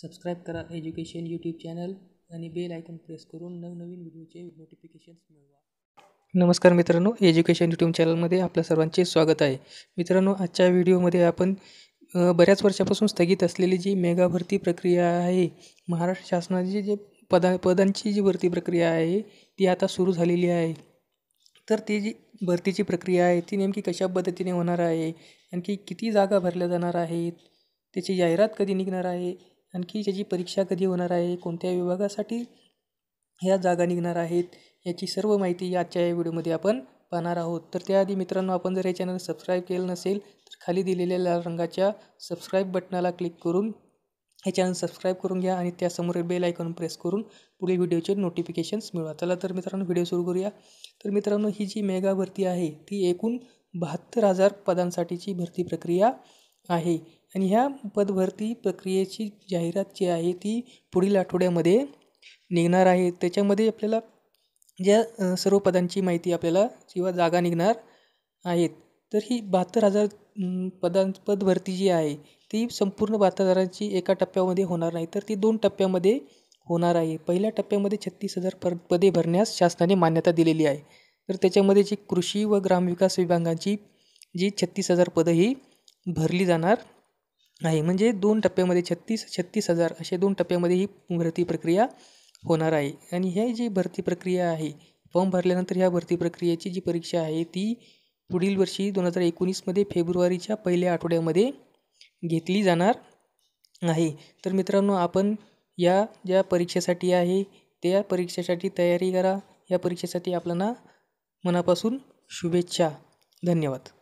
subscribe करा education YouTube channel आणि bell icon press करून नवनवीन व्हिडिओचे नोटिफिकेशन्स मिळवा नमस्कार मित्रांनो एज्युकेशन यूट्यूब चॅनलमध्ये आपल्या सर्वांचे स्वागत आहे मित्रांनो आजच्या व्हिडिओमध्ये आपण बऱ्याच वर्षापासून स्थगित असलेली जी मेगा भरती प्रक्रिया आहे महाराष्ट्र शासनाची जे पदा पदांची जी भरती प्रक्रिया आहे ती आता सुरू झालेली आहे तर ती जी भरतीची प्रक्रिया आहे ती नेमकी कशा पद्धतीने होणार आहे आणखी किती जागा भरल्या जाणार आहेत त्याची जाहिरात कधी निघणार आहे आणखी त्याची परीक्षा कधी होणार आहे कोणत्या विभागासाठी ह्या जागा निघणार आहेत याची सर्व माहिती आजच्या या व्हिडिओमध्ये आपण पाहणार आहोत तर त्याआधी मित्रांनो आपण जर हे चॅनल सबस्क्राईब केलं नसेल तर खाली दिलेल्या लाल रंगाच्या सबस्क्राईब बटनाला क्लिक करून हे चॅनल सबस्क्राईब करून घ्या आणि त्यासमोर बेल आयकॉन प्रेस करून पुढील व्हिडिओचे नोटिफिकेशन्स मिळवा चला तर मित्रांनो व्हिडिओ सुरू करूया तर मित्रांनो ही जी मेगा भरती आहे ती एकूण बहात्तर हजार पदांसाठीची भरती प्रक्रिया आहे आणि ह्या पदभरती प्रक्रियेची जाहिरात जी आहे ती पुढील आठवड्यामध्ये निघणार आहे त्याच्यामध्ये आपल्याला ज्या सर्व पदांची माहिती आपल्याला किंवा जागा निघणार आहेत तर ही बहात्तर हजार पदां पदभरती जी आहे ती संपूर्ण बहात्तर हजारांची एका टप्प्यामध्ये होणार नाही तर ती दोन टप्प्यामध्ये होणार आहे पहिल्या टप्प्यामध्ये छत्तीस हजार पर पदे भरण्यास शासनाने मान्यता दिलेली आहे तर त्याच्यामध्ये जी कृषी व ग्रामविकास विभागांची जी छत्तीस हजार पदं ही भरली जाणार आहे म्हणजे दोन टप्प्यामध्ये छत्तीस छत्तीस हजार असे दोन टप्प्यामध्ये ही भरती प्रक्रिया होणार आहे आणि ह्या जी भरती प्रक्रिया आहे फॉर्म भरल्यानंतर ह्या भरती प्रक्रियेची जी परीक्षा आहे ती पुढील वर्षी दोन हजार एकोणीसमध्ये फेब्रुवारीच्या पहिल्या आठवड्यामध्ये घेतली जाणार आहे तर मित्रांनो आपण या ज्या परीक्षेसाठी आहे त्या परीक्षेसाठी तयारी करा या परीक्षेसाठी आपल्याला मनापासून शुभेच्छा धन्यवाद